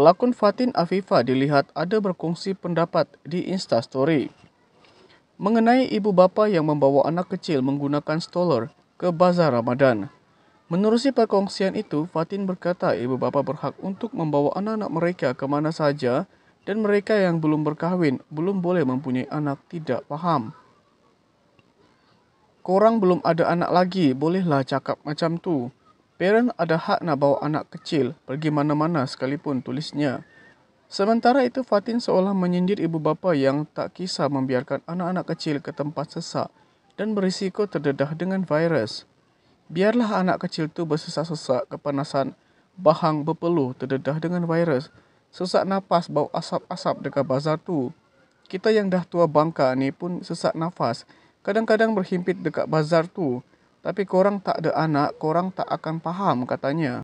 Pelakon Fatin Afifa dilihat ada berkongsi pendapat di Instastory mengenai ibu bapa yang membawa anak kecil menggunakan stroller ke bazar Ramadan. Menerusi perkongsian itu, Fatin berkata ibu bapa berhak untuk membawa anak-anak mereka ke mana saja dan mereka yang belum berkahwin belum boleh mempunyai anak tidak faham. Korang belum ada anak lagi, bolehlah cakap macam tu. Parent ada hak nak bawa anak kecil pergi mana-mana sekalipun tulisnya. Sementara itu Fatin seolah menyindir ibu bapa yang tak kisah membiarkan anak-anak kecil ke tempat sesak dan berisiko terdedah dengan virus. Biarlah anak kecil tu bersesak-sesak kepanasan, bahang berpeluh terdedah dengan virus, sesak nafas bau asap-asap dekat bazar tu. Kita yang dah tua bangka ni pun sesak nafas, kadang-kadang berhimpit dekat bazar tu. Tapi korang tak ada anak, korang tak akan faham katanya.